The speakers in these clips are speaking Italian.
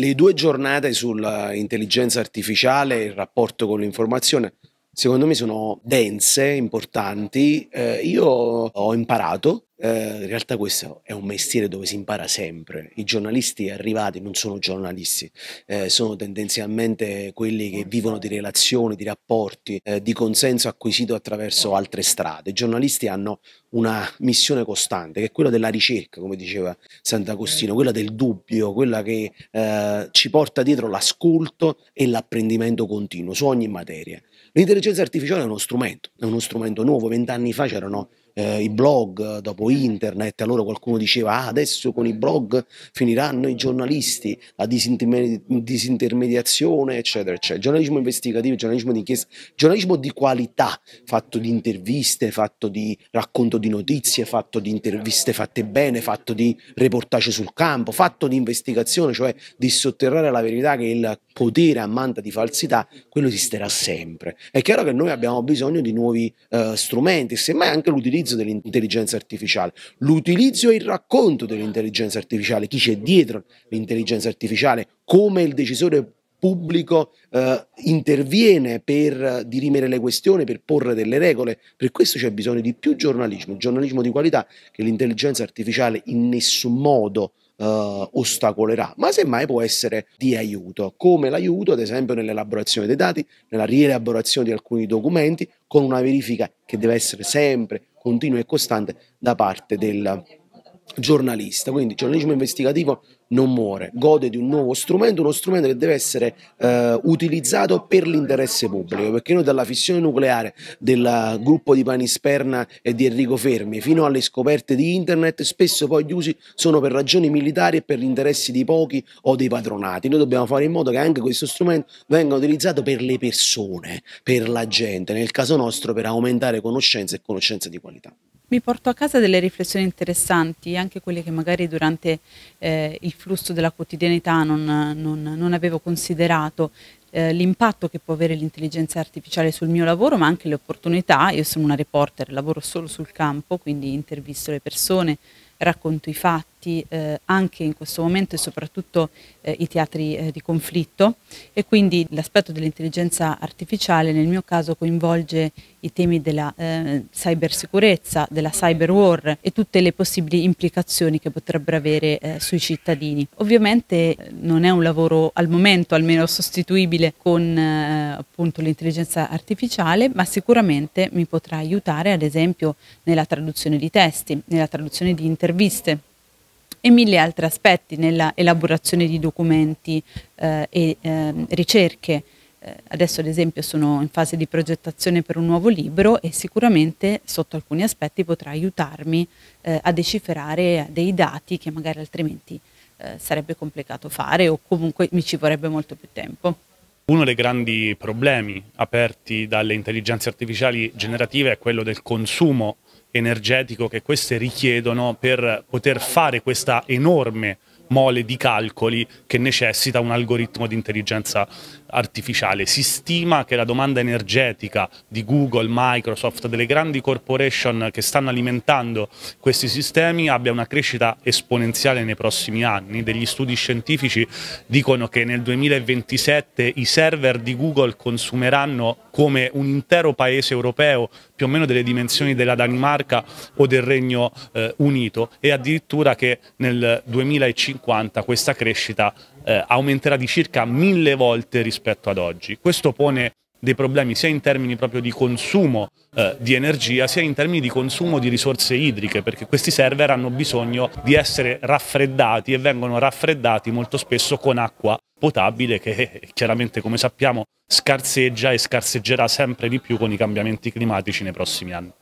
Le due giornate sull'intelligenza artificiale, e il rapporto con l'informazione, secondo me sono dense, importanti. Eh, io ho imparato eh, in realtà questo è un mestiere dove si impara sempre. I giornalisti arrivati non sono giornalisti, eh, sono tendenzialmente quelli che vivono di relazioni, di rapporti, eh, di consenso acquisito attraverso altre strade. I giornalisti hanno una missione costante che è quella della ricerca, come diceva Sant'Agostino, quella del dubbio, quella che eh, ci porta dietro l'ascolto e l'apprendimento continuo su ogni materia. L'intelligenza artificiale è uno strumento, è uno strumento nuovo, vent'anni fa c'erano eh, i blog, dopo mm. internet, allora qualcuno diceva ah, adesso con i blog finiranno i giornalisti, la disintermedi- disintermediazione, eccetera, eccetera. giornalismo investigativo, giornalismo di inchiesta, giornalismo di qualità, fatto di interviste, fatto di racconto di notizie, fatto di interviste fatte bene, fatto di reportage sul campo, fatto di investigazione, cioè di sotterrare la verità che il potere ammanta di falsità, quello esisterà sempre. È chiaro che noi abbiamo bisogno di nuovi eh, strumenti, semmai anche l'utilizzo l'utilizzo dell'intelligenza artificiale, l'utilizzo e il racconto dell'intelligenza artificiale, chi c'è dietro l'intelligenza artificiale, come il decisore pubblico eh, interviene per dirimere le questioni, per porre delle regole. Per questo c'è bisogno di più giornalismo, giornalismo di qualità che l'intelligenza artificiale in nessun modo Uh, ostacolerà, ma semmai può essere di aiuto, come l'aiuto ad esempio nell'elaborazione dei dati, nella rielaborazione di alcuni documenti, con una verifica che deve essere sempre continua e costante da parte del giornalista. Quindi giornalismo investigativo non muore, gode di un nuovo strumento, uno strumento che deve essere eh, utilizzato per l'interesse pubblico, perché noi dalla fissione nucleare del gruppo di Panisperna e di Enrico Fermi fino alle scoperte di internet, spesso poi gli usi sono per ragioni militari e per gli interessi di pochi o dei patronati. Noi dobbiamo fare in modo che anche questo strumento venga utilizzato per le persone, per la gente, nel caso nostro per aumentare conoscenza e conoscenza di qualità mi porto a casa delle riflessioni interessanti, anche quelle che magari durante eh, il flusso della quotidianità non, non, non avevo considerato. Eh, l'impatto che può avere l'intelligenza artificiale sul mio lavoro, ma anche le opportunità. Io sono una reporter, lavoro solo sul campo, quindi intervisto le persone, racconto i fatti aperti eh, anche in questo momento e soprattutto eh, i teatri eh, di conflitto e quindi l'aspetto dell'intelligenza artificiale nel mio caso coinvolge i temi della eh, cybersicurezza, della cyber war e tutte le possibili implicazioni che potrebbero avere eh, sui cittadini. Ovviamente eh, non è un lavoro al momento almeno sostituibile con appunto l'intelligenza artificiale, ma sicuramente mi potrà aiutare ad esempio nella traduzione di testi, nella traduzione di interviste e mille altri aspetti nella elaborazione di documenti eh, e eh, ricerche. Eh, adesso ad esempio sono in fase di progettazione per un nuovo libro e sicuramente sotto alcuni aspetti potrà aiutarmi eh, a decifrare dei dati che magari altrimenti eh, sarebbe complicato fare o comunque mi ci vorrebbe molto più tempo. Uno dei grandi problemi aperti dalle intelligenze artificiali generative è quello del consumo energetico che queste richiedono per poter fare questa enorme mole di calcoli che necessita un algoritmo di intelligenza artificiale. Si stima che la domanda energetica di Google, Microsoft, delle grandi corporation che stanno alimentando questi sistemi abbia una crescita esponenziale nei prossimi anni. Degli studi scientifici dicono che nel 2027 i server di Google consumeranno come un intero paese europeo più o meno delle dimensioni della Danimarca o del Regno eh, Unito e addirittura che nel 2050 questa crescita eh, aumenterà di circa mille volte rispetto ad oggi. Questo pone dei problemi sia in termini proprio di consumo eh, di energia sia in termini di consumo di risorse idriche perché questi server hanno bisogno di essere raffreddati e vengono raffreddati molto spesso con acqua potabile che eh, chiaramente come sappiamo scarseggia e scarseggerà sempre di più con i cambiamenti climatici nei prossimi anni.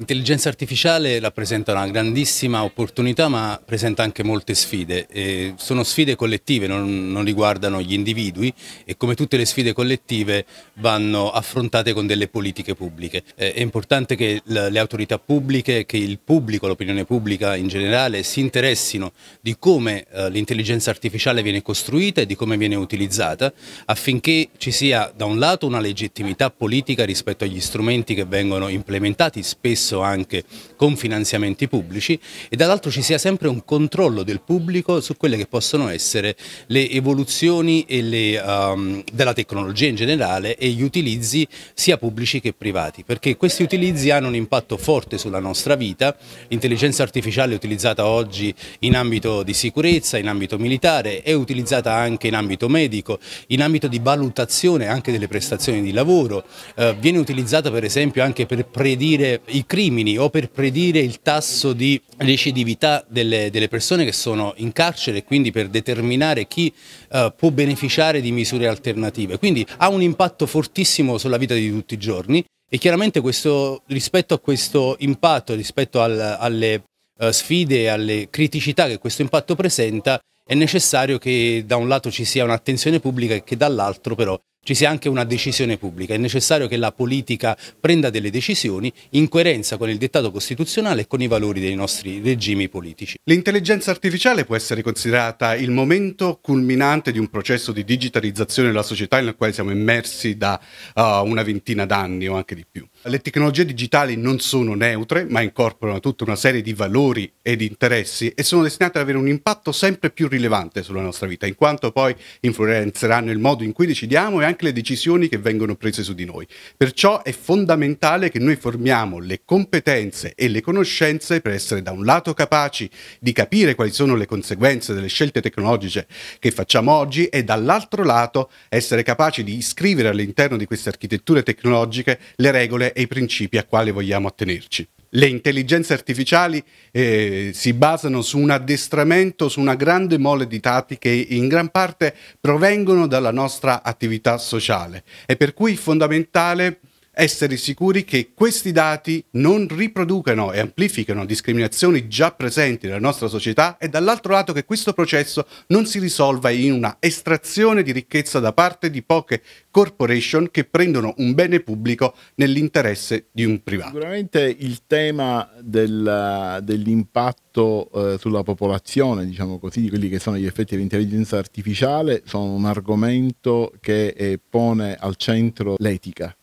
L'intelligenza artificiale rappresenta una grandissima opportunità ma presenta anche molte sfide. E sono sfide collettive, non, non, riguardano gli individui e come tutte le sfide collettive vanno affrontate con delle politiche pubbliche. Eh, è importante che le autorità pubbliche, che il pubblico, l'opinione pubblica in generale si interessino di come eh, l'intelligenza artificiale viene costruita e di come viene utilizzata affinché ci sia da un lato una legittimità politica rispetto agli strumenti che vengono implementati spesso spesso anche con finanziamenti pubblici e dall'altro ci sia sempre un controllo del pubblico su quelle che possono essere le evoluzioni le, um, della tecnologia in generale e gli utilizzi sia pubblici che privati, perché questi utilizzi hanno un impatto forte sulla nostra vita, l'intelligenza artificiale è utilizzata oggi in ambito di sicurezza, in ambito militare, è utilizzata anche in ambito medico, in ambito di valutazione anche delle prestazioni di lavoro, eh, viene utilizzata per esempio anche per predire i crimini crimini o per predire il tasso di recidività delle, delle persone che sono in carcere e quindi per determinare chi eh, può beneficiare di misure alternative. Quindi ha un impatto fortissimo sulla vita di tutti i giorni e chiaramente questo, rispetto a questo impatto, rispetto al, alle eh, sfide e alle criticità che questo impatto presenta, è necessario che da un lato ci sia un'attenzione pubblica e che dall'altro però ci sia anche una decisione pubblica. È necessario che la politica prenda delle decisioni in coerenza con il dettato costituzionale e con i valori dei nostri regimi politici. L'intelligenza artificiale può essere considerata il momento culminante di un processo di digitalizzazione della società nel quale siamo immersi da uh, una ventina d'anni o anche di più. Le tecnologie digitali non sono neutre, ma incorporano tutta una serie di valori e di interessi e sono destinate ad avere un impatto sempre più rilevante sulla nostra vita, in quanto poi influenzeranno il modo in cui decidiamo e anche le decisioni che vengono prese su di noi. Perciò è fondamentale che noi formiamo le competenze e le conoscenze per essere da un lato capaci di capire quali sono le conseguenze delle scelte tecnologiche che facciamo oggi e dall'altro lato essere capaci di iscrivere all'interno di queste architetture tecnologiche le regole e i principi a quali vogliamo attenerci. Le intelligenze artificiali eh, si basano su un addestramento, su una grande mole di dati che in gran parte provengono dalla nostra attività sociale È per cui è fondamentale essere sicuri che questi dati non riproducano e amplificano discriminazioni già presenti nella nostra società e dall'altro lato che questo processo non si risolva in una estrazione di ricchezza da parte di poche corporation che prendono un bene pubblico nell'interesse di un privato. Sicuramente il tema del, dell'impatto eh, sulla popolazione, diciamo così, di quelli che sono gli effetti dell'intelligenza artificiale sono un argomento che eh, pone al centro l'etica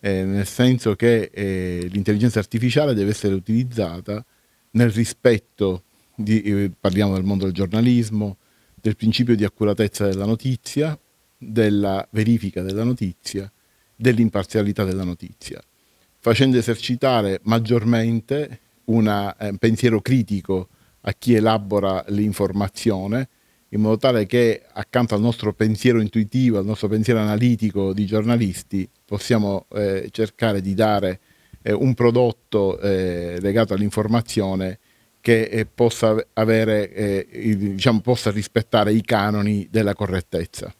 eh, nel senso che eh, l'intelligenza artificiale deve essere utilizzata nel rispetto di, eh, parliamo del mondo del giornalismo, del principio di accuratezza della notizia, della verifica della notizia, dell'imparzialità della notizia, facendo esercitare maggiormente una, un eh, pensiero critico a chi elabora l'informazione, in modo tale che accanto al nostro pensiero intuitivo, al nostro pensiero analitico di giornalisti, possiamo eh, cercare di dare eh, un prodotto eh, legato all'informazione che eh, possa, avere, eh, diciamo, possa rispettare i canoni della correttezza.